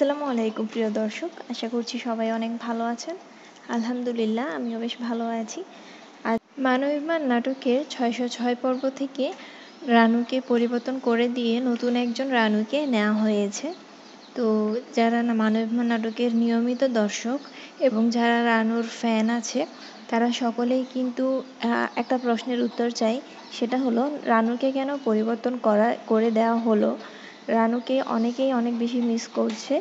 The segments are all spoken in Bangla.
আসসালামু আলাইকুম প্রিয় দর্শক আশা করছি সবাই অনেক ভালো আছেন আলহামদুলিল্লাহ আমিও বেশ ভালো আছি আজ মানবিমান নাটকের ছয়শো ছয় পর্ব থেকে রানুকে পরিবর্তন করে দিয়ে নতুন একজন রানুকে নেওয়া হয়েছে তো যারা না মানবিমান নাটকের নিয়মিত দর্শক এবং যারা রানুর ফ্যান আছে তারা সকলেই কিন্তু একটা প্রশ্নের উত্তর চাই সেটা হলো রানুকে কেন পরিবর্তন করা করে দেওয়া হলো রানুকে অনেকেই অনেক বেশি মিস করছে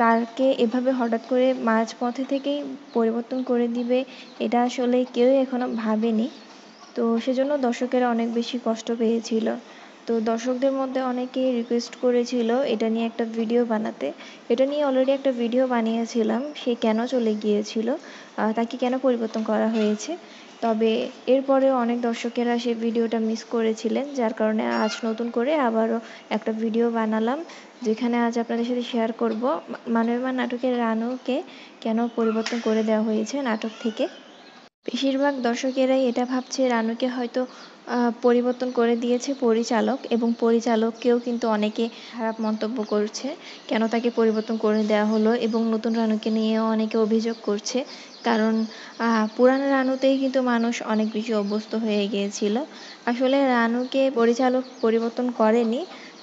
তাকে এভাবে হঠাৎ করে মাঝপথে থেকেই পরিবর্তন করে দিবে এটা আসলে কেউই এখনও ভাবেনি তো সেজন্য দর্শকেরা অনেক বেশি কষ্ট পেয়েছিল তো দর্শকদের মধ্যে অনেকেই রিকোয়েস্ট করেছিল এটা নিয়ে একটা ভিডিও বানাতে এটা নিয়ে অলরেডি একটা ভিডিও বানিয়েছিলাম সে কেন চলে গিয়েছিল তাকে কেন পরিবর্তন করা হয়েছে তবে এরপরে অনেক দর্শকেরা সেই ভিডিওটা মিস করেছিলেন যার কারণে আজ নতুন করে আবারও একটা ভিডিও বানালাম যেখানে আজ আপনাদের সাথে শেয়ার করব মানবিমান নাটকের রানুকে কেন পরিবর্তন করে দেওয়া হয়েছে নাটক থেকে বেশিরভাগ দর্শকেরাই এটা ভাবছে রানুকে হয়তো পরিবর্তন করে দিয়েছে পরিচালক এবং পরিচালককেও কিন্তু অনেকে খারাপ মন্তব্য করছে কেন তাকে পরিবর্তন করে দেওয়া হলো এবং নতুন রানুকে নিয়েও অনেকে অভিযোগ করছে কারণ পুরান রানুতেই কিন্তু মানুষ অনেক বেশি অভ্যস্ত হয়ে গিয়েছিল আসলে রানুকে পরিচালক পরিবর্তন করেনি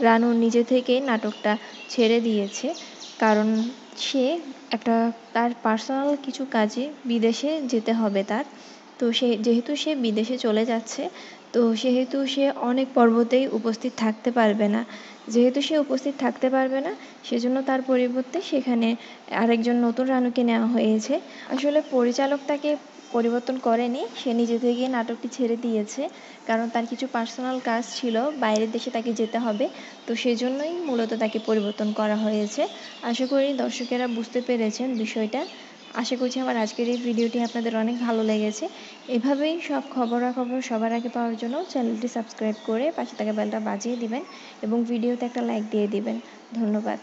রানু নিজে থেকেই নাটকটা ছেড়ে দিয়েছে কারণ সে একটা তার পার্সোনাল কিছু কাজে বিদেশে যেতে হবে তার তো সে যেহেতু সে বিদেশে চলে যাচ্ছে তো সেহেতু সে অনেক পর্বতেই উপস্থিত থাকতে পারবে না যেহেতু সে উপস্থিত থাকতে পারবে না সেজন্য তার পরিবর্তে সেখানে আরেকজন নতুন রানুকে নেওয়া হয়েছে আসলে পরিচালক তাকে পরিবর্তন করেনি সে নিজে থেকে নাটকটি ছেড়ে দিয়েছে কারণ তার কিছু পার্সোনাল কাজ ছিল বাইরের দেশে তাকে যেতে হবে তো সেজন্যই মূলত তাকে পরিবর্তন করা হয়েছে আশা করি দর্শকেরা বুঝতে পেরেছেন বিষয়টা আশা করছি আমার আজকের এই ভিডিওটি আপনাদের অনেক ভালো লেগেছে এভাবেই সব খবরাখবর সবার আগে পাওয়ার জন্য চ্যানেলটি সাবস্ক্রাইব করে পাশে থাকা বেলটা বাজিয়ে দিবেন এবং ভিডিওতে একটা লাইক দিয়ে দিবেন ধন্যবাদ